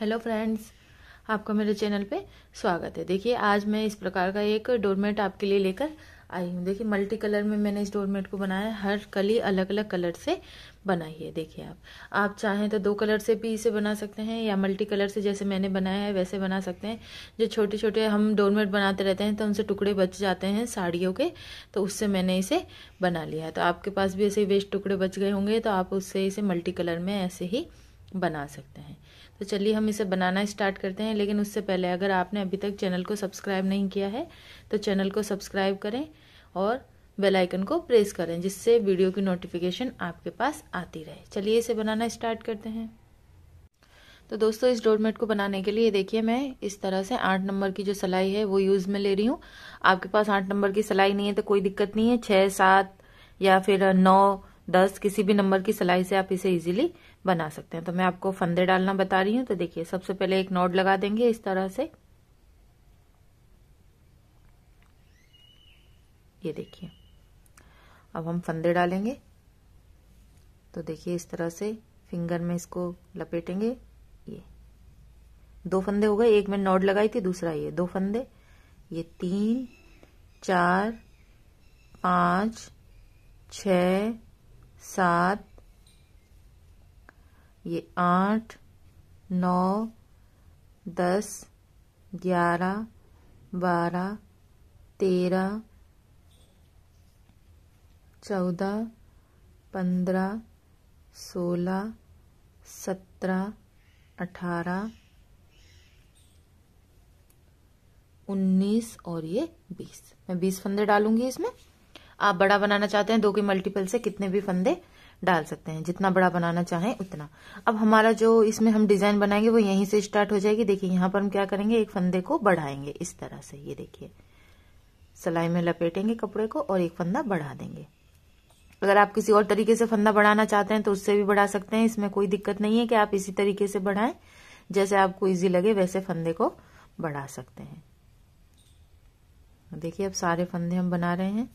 hello friends आपका मेरे channel पे स्वागत है देखिए आज मैं इस प्रकार का एक डोरमेट आपके लिए लेकर आई हूँ देखिए मल्टी कलर में मैंने इस डोरमेट को बनाया है हर कली अलग अलग कलर से बनाई है देखिए आप आप चाहें तो दो कलर से भी इसे बना सकते हैं या मल्टी कलर से जैसे मैंने बनाया है वैसे बना सकते हैं जो छोटे छोटे हम डोरमेट बनाते रहते हैं तो उनसे टुकड़े बच जाते हैं साड़ियों के तो उससे मैंने इसे बना लिया है तो आपके पास भी ऐसे वेस्ट टुकड़े बच गए होंगे तो आप उससे इसे मल्टी कलर में ऐसे ही बना सकते हैं तो चलिए हम इसे बनाना स्टार्ट करते हैं लेकिन उससे पहले अगर आपने अभी तक चैनल को सब्सक्राइब नहीं किया है तो चैनल को सब्सक्राइब करें और बेल आइकन को प्रेस करें जिससे वीडियो की नोटिफिकेशन आपके पास आती रहे चलिए इसे बनाना स्टार्ट करते हैं तो दोस्तों इस डोरमेट को बनाने के लिए देखिए मैं इस तरह से आठ नंबर की जो सिलाई है वो यूज़ में ले रही हूँ आपके पास आठ नंबर की सिलाई नहीं है तो कोई दिक्कत नहीं है छः सात या फिर नौ दस किसी भी नंबर की सिलाई से आप इसे इजीली बना सकते हैं तो मैं आपको फंदे डालना बता रही हूं तो देखिए सबसे पहले एक नोड लगा देंगे इस तरह से ये देखिए अब हम फंदे डालेंगे तो देखिए इस तरह से फिंगर में इसको लपेटेंगे ये दो फंदे हो गए एक में नोड लगाई थी दूसरा ये दो फंदे ये तीन चार पांच छ सात ये आठ नौ दस ग्यारह बारह तेरह चौदह पंद्रह सोलह सत्रह अठारह उन्नीस और ये बीस मैं बीस फंदे डालूंगी इसमें आप बड़ा बनाना चाहते हैं दो के मल्टीपल से कितने भी फंदे डाल सकते हैं जितना बड़ा बनाना चाहें उतना अब हमारा जो इसमें हम डिजाइन बनाएंगे वो यहीं से स्टार्ट हो जाएगी देखिए यहाँ पर हम क्या करेंगे एक फंदे को बढ़ाएंगे इस तरह से ये देखिए सिलाई में लपेटेंगे कपड़े को और एक फंदा बढ़ा देंगे अगर आप किसी और तरीके से फंदा बढ़ाना चाहते हैं तो उससे भी बढ़ा सकते हैं इसमें कोई दिक्कत नहीं है कि आप इसी तरीके से बढ़ाएं जैसे आपको इजी लगे वैसे फंदे को बढ़ा सकते हैं देखिए अब सारे फंदे हम बना रहे हैं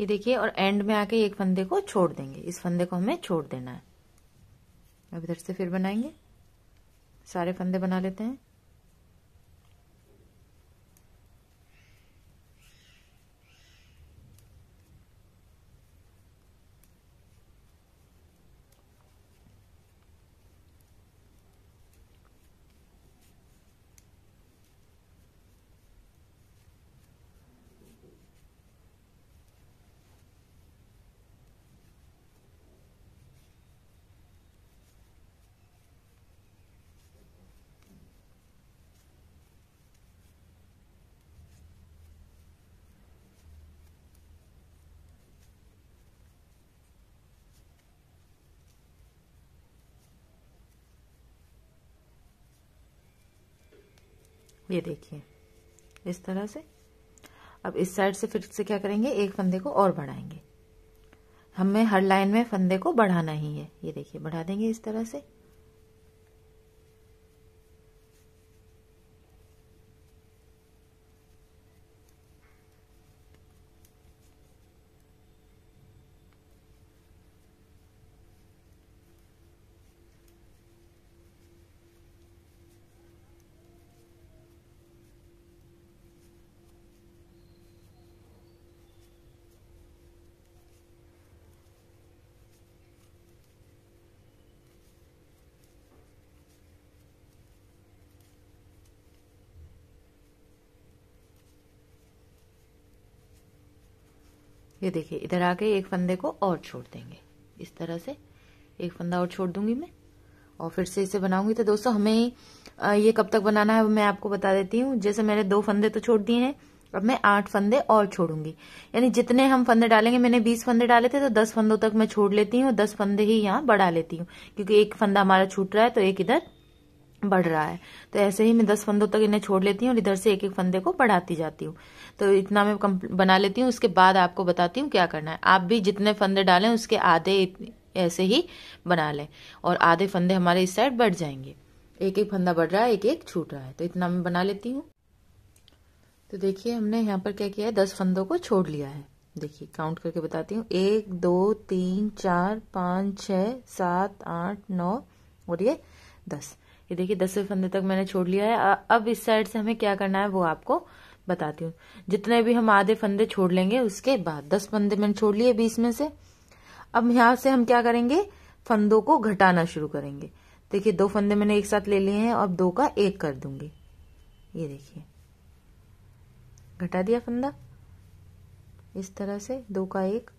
ये देखिए और एंड में आके एक फंदे को छोड़ देंगे इस फंदे को हमें छोड़ देना है अब इधर से फिर बनाएंगे सारे फंदे बना लेते हैं ये देखिए इस तरह से अब इस साइड से फिर से क्या करेंगे एक फंदे को और बढ़ाएंगे हमें हर लाइन में फंदे को बढ़ाना ही है ये देखिए बढ़ा देंगे इस तरह से ये देखिए इधर आके एक फंदे को और छोड़ देंगे इस तरह से एक फंदा और छोड़ दूंगी मैं और फिर से इसे बनाऊंगी तो दोस्तों हमें ये कब तक बनाना है मैं आपको बता देती हूँ जैसे मैंने दो फंदे तो छोड़ दिए हैं अब मैं आठ फंदे और छोड़ूंगी यानी जितने हम फंदे डालेंगे मैंने बीस फंदे डाले थे तो दस फंदों तक मैं छोड़ लेती हूँ दस फंदे ही यहाँ बढ़ा लेती हूँ क्योंकि एक फंदा हमारा छूट रहा है तो एक इधर बढ़ रहा है तो ऐसे ही मैं दस फंदों तक इन्हें छोड़ लेती हूँ और इधर से एक एक फंदे को बढ़ाती जाती हूँ तो इतना मैं बना लेती हूँ उसके बाद आपको बताती हूँ क्या करना है आप भी जितने फंदे डालें उसके आधे ऐसे ही बना लें और आधे फंदे हमारे इस साइड बढ़ जाएंगे एक एक फंदा बढ़ रहा है एक एक छूट रहा है तो इतना मैं बना लेती हूँ तो देखिए हमने यहाँ पर क्या किया है दस फंदों को छोड़ लिया है देखिए काउंट करके बताती हूँ एक दो तीन चार पाँच छ सात आठ नौ और ये दस ये देखिए दसवें फंदे तक मैंने छोड़ लिया है अब इस साइड से हमें क्या करना है वो आपको बताती हूँ जितने भी हम आधे फंदे छोड़ लेंगे उसके बाद दस फंदे मैंने छोड़ लिए बीस में से अब यहां से हम क्या करेंगे फंदों को घटाना शुरू करेंगे देखिए दो फंदे मैंने एक साथ ले लिए हैं अब दो का एक कर दूंगी ये देखिए घटा दिया फंदा इस तरह से दो का एक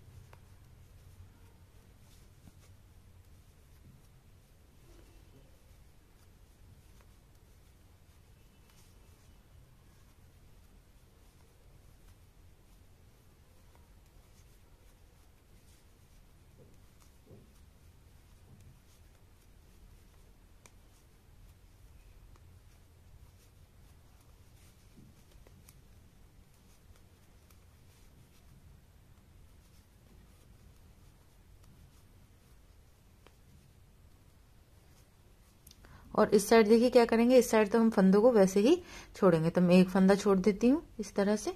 और इस साइड देखिए क्या करेंगे इस साइड तो हम फंदों को वैसे ही छोड़ेंगे तो मैं एक फंदा छोड़ देती हूँ इस तरह से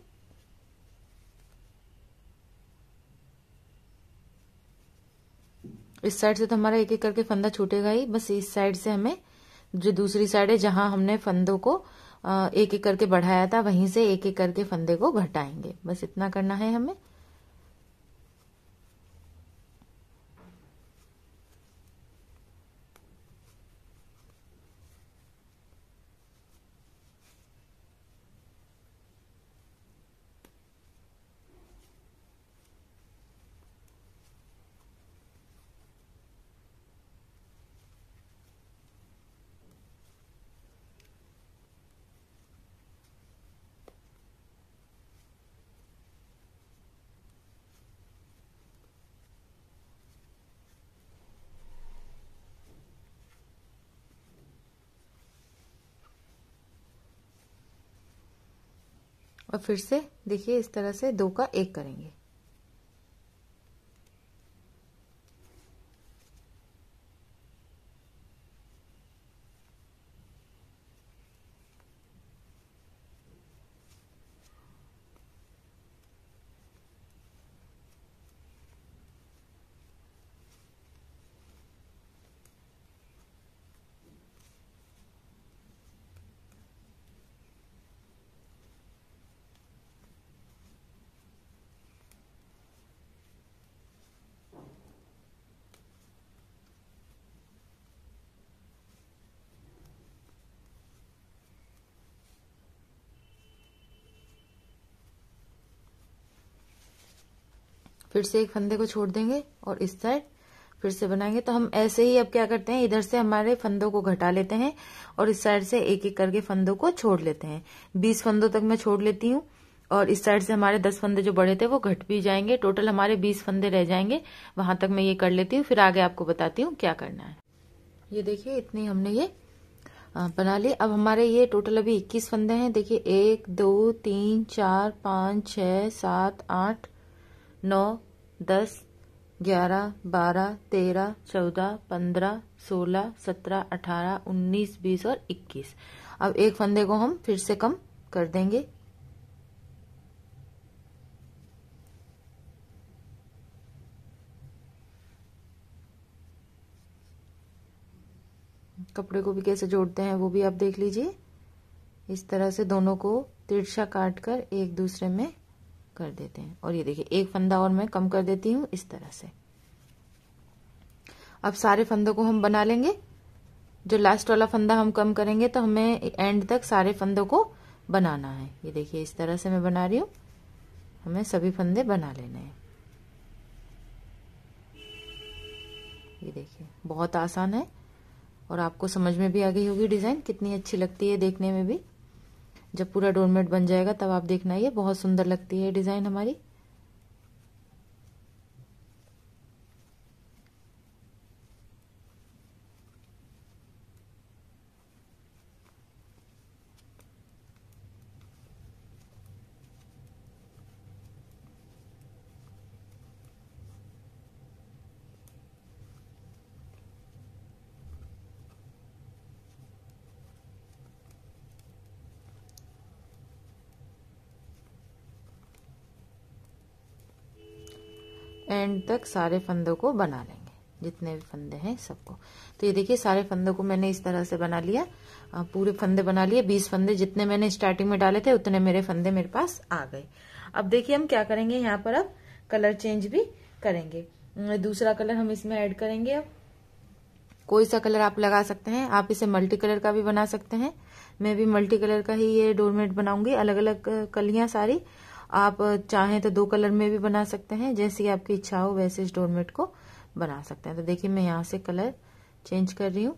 इस साइड से तो हमारा एक एक करके फंदा छूटेगा ही बस इस साइड से हमें जो दूसरी साइड है जहां हमने फंदों को एक एक करके बढ़ाया था वहीं से एक एक करके फंदे को घटाएंगे बस इतना करना है हमें और फिर से देखिए इस तरह से दो का एक करेंगे फिर से एक फंदे को छोड़ देंगे और इस साइड फिर से बनाएंगे तो हम ऐसे ही अब क्या करते हैं इधर से हमारे फंदों को घटा लेते हैं और इस साइड से एक एक करके फंदों को छोड़ लेते हैं बीस फंदों तक मैं छोड़ लेती हूँ और इस साइड से हमारे दस फंदे जो बड़े थे वो घट भी जाएंगे टोटल हमारे बीस फंदे रह जाएंगे वहां तक मैं ये कर लेती हूँ फिर आगे आपको बताती हूँ क्या करना है ये देखिए इतनी हमने ये बना ली अब हमारे ये टोटल अभी इक्कीस फंदे हैं देखिए एक दो तीन चार पांच छ सात आठ नौ दस ग्यारह बारह तेरह चौदह पंद्रह सोलह सत्रह अठारह उन्नीस बीस और इक्कीस अब एक फंदे को हम फिर से कम कर देंगे कपड़े को भी कैसे जोड़ते हैं वो भी आप देख लीजिए इस तरह से दोनों को तिरछा काटकर एक दूसरे में कर देते हैं और ये देखिए एक फंदा और मैं कम कर देती हूँ इस तरह से अब सारे फंदों को हम बना लेंगे जो लास्ट वाला फंदा हम कम करेंगे तो हमें एंड तक सारे फंदों को बनाना है ये देखिए इस तरह से मैं बना रही हूँ हमें सभी फंदे बना लेने हैं ये देखिए बहुत आसान है और आपको समझ में भी आ गई होगी डिज़ाइन कितनी अच्छी लगती है देखने में भी जब पूरा डोरमेट बन जाएगा तब आप देखना ये बहुत सुंदर लगती है डिज़ाइन हमारी एंड तक सारे फंदों को बना लेंगे जितने भी फंदे हैं सबको तो ये देखिए सारे फंदों को मैंने इस तरह से बना लिया पूरे फंदे बना लिए बीस फंदे जितने मैंने स्टार्टिंग में डाले थे उतने मेरे फंदे मेरे पास आ गए अब देखिए हम क्या करेंगे यहाँ पर अब कलर चेंज भी करेंगे दूसरा कलर हम इसमें ऐड करेंगे अब कोई सा कलर आप लगा सकते हैं आप इसे मल्टी कलर का भी बना सकते हैं मैं भी मल्टी कलर का ही ये डोरमेट बनाऊंगी अलग अलग कलियां सारी आप चाहें तो दो कलर में भी बना सकते हैं जैसी आपकी इच्छा हो वैसे इस डोरमेट को बना सकते हैं तो देखिए मैं यहाँ से कलर चेंज कर रही हूँ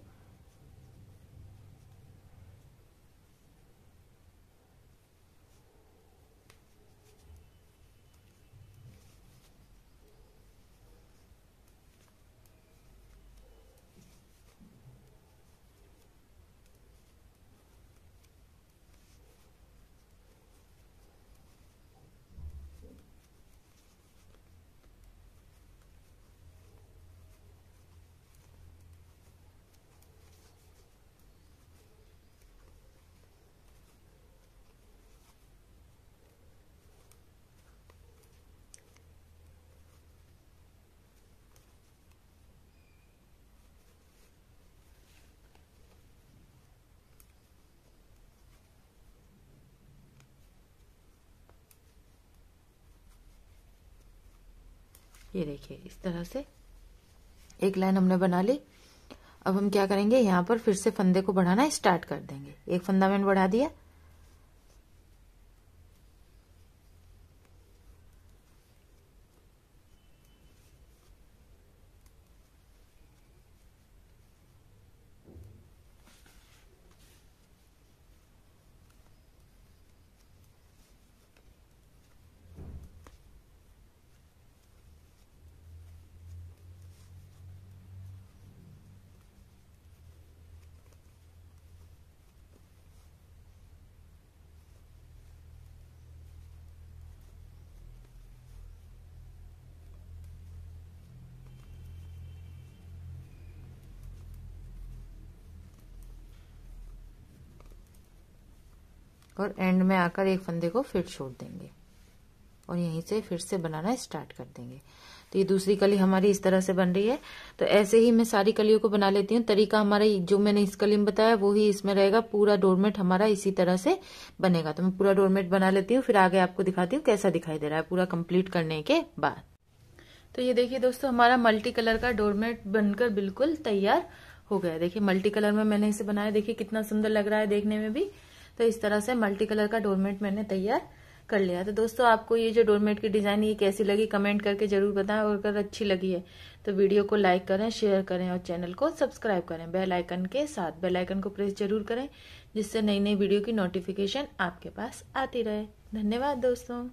ये देखिए इस तरह से एक लाइन हमने बना ली अब हम क्या करेंगे यहाँ पर फिर से फंदे को बढ़ाना स्टार्ट कर देंगे एक फंदा मैंने बढ़ा दिया और एंड में आकर एक फंदे को फिर छोड़ देंगे और यहीं से फिर से बनाना स्टार्ट कर देंगे तो ये दूसरी कली हमारी इस तरह से बन रही है तो ऐसे ही मैं सारी कलियों को बना लेती हूँ तरीका हमारा जो मैंने इस कली में बताया वो ही इसमें रहेगा पूरा डोरमेट हमारा इसी तरह से बनेगा तो मैं पूरा डोरमेट बना लेती हूँ फिर आगे आपको दिखाती हूँ कैसा दिखाई दे रहा है पूरा कम्प्लीट करने के बाद तो ये देखिए दोस्तों हमारा मल्टी कलर का डोरमेट बनकर बिल्कुल तैयार हो गया देखिए मल्टी कलर में मैंने इसे बनाया देखिए कितना सुंदर लग रहा है देखने में भी तो इस तरह से मल्टी कलर का डोरमेट मैंने तैयार कर लिया तो दोस्तों आपको ये जो डोरमेट की डिज़ाइन ये कैसी लगी कमेंट करके ज़रूर बताएं और अगर अच्छी लगी है तो वीडियो को लाइक करें शेयर करें और चैनल को सब्सक्राइब करें बेल आइकन के साथ बेल आइकन को प्रेस जरूर करें जिससे नई नई वीडियो की नोटिफिकेशन आपके पास आती रहे धन्यवाद दोस्तों